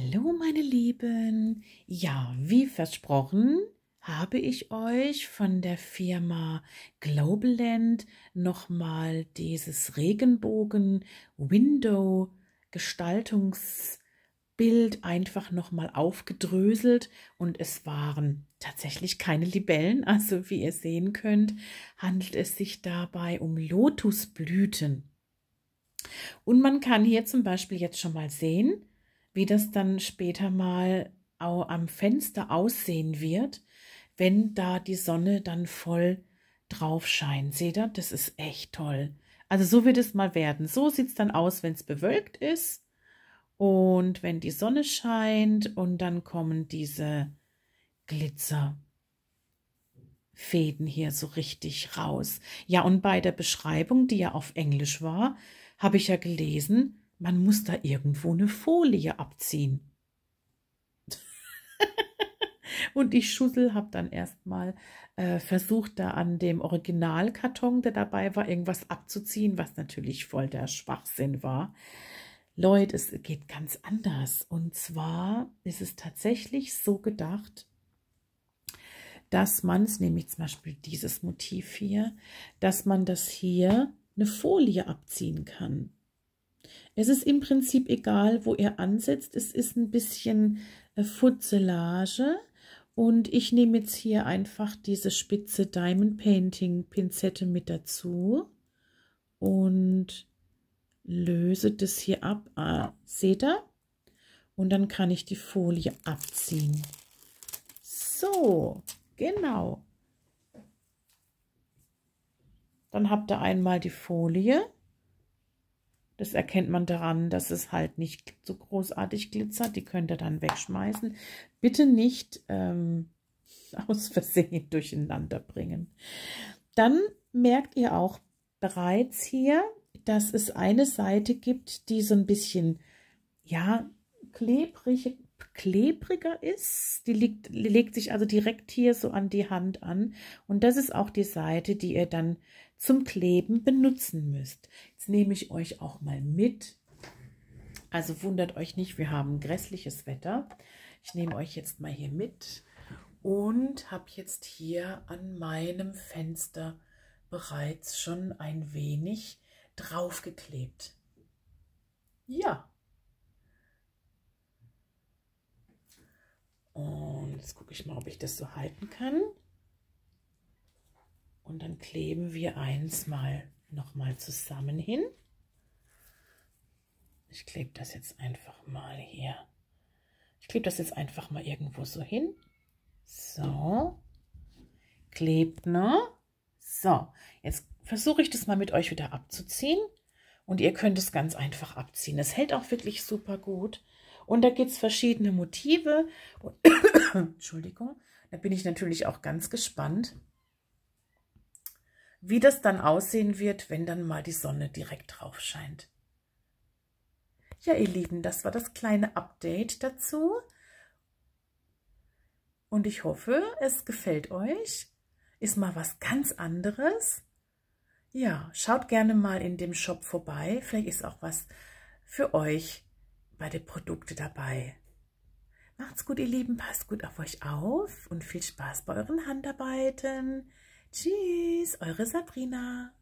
Hallo meine Lieben. Ja, wie versprochen habe ich euch von der Firma Globaland nochmal dieses Regenbogen Window Gestaltungsbild einfach nochmal aufgedröselt und es waren tatsächlich keine Libellen. Also wie ihr sehen könnt, handelt es sich dabei um Lotusblüten. Und man kann hier zum Beispiel jetzt schon mal sehen, wie das dann später mal auch am Fenster aussehen wird, wenn da die Sonne dann voll drauf scheint. Seht ihr, das ist echt toll. Also so wird es mal werden. So sieht es dann aus, wenn es bewölkt ist und wenn die Sonne scheint und dann kommen diese Glitzerfäden hier so richtig raus. Ja, und bei der Beschreibung, die ja auf Englisch war, habe ich ja gelesen, man muss da irgendwo eine Folie abziehen. Und ich Schussel habe dann erstmal äh, versucht, da an dem Originalkarton, der dabei war, irgendwas abzuziehen, was natürlich voll der Schwachsinn war. Leute, es geht ganz anders. Und zwar ist es tatsächlich so gedacht, dass man, es nehme ich zum Beispiel dieses Motiv hier, dass man das hier eine Folie abziehen kann. Es ist im Prinzip egal, wo ihr ansetzt. Es ist ein bisschen äh, Futzelage. Und ich nehme jetzt hier einfach diese spitze Diamond Painting Pinzette mit dazu und löse das hier ab. Ah, seht ihr? Und dann kann ich die Folie abziehen. So, genau. Dann habt ihr einmal die Folie das erkennt man daran, dass es halt nicht so großartig glitzert. Die könnt ihr dann wegschmeißen. Bitte nicht ähm, aus Versehen durcheinander bringen. Dann merkt ihr auch bereits hier, dass es eine Seite gibt, die so ein bisschen, ja, klebrig, klebriger ist. Die, liegt, legt sich also direkt hier so an die Hand an. Und das ist auch die Seite, die ihr dann zum Kleben benutzen müsst. Jetzt nehme ich euch auch mal mit. Also wundert euch nicht, wir haben grässliches Wetter. Ich nehme euch jetzt mal hier mit und habe jetzt hier an meinem Fenster bereits schon ein wenig draufgeklebt. Ja, Und jetzt gucke ich mal, ob ich das so halten kann. Und dann kleben wir eins mal nochmal zusammen hin. Ich klebe das jetzt einfach mal hier. Ich klebe das jetzt einfach mal irgendwo so hin. So. Klebt, ne? So. Jetzt versuche ich das mal mit euch wieder abzuziehen. Und ihr könnt es ganz einfach abziehen. Es hält auch wirklich super gut. Und da gibt es verschiedene Motive. Entschuldigung, da bin ich natürlich auch ganz gespannt, wie das dann aussehen wird, wenn dann mal die Sonne direkt drauf scheint. Ja, ihr Lieben, das war das kleine Update dazu. Und ich hoffe, es gefällt euch. Ist mal was ganz anderes. Ja, schaut gerne mal in dem Shop vorbei. Vielleicht ist auch was für euch bei den Produkten dabei. Macht's gut, ihr Lieben. Passt gut auf euch auf und viel Spaß bei euren Handarbeiten. Tschüss, eure Sabrina.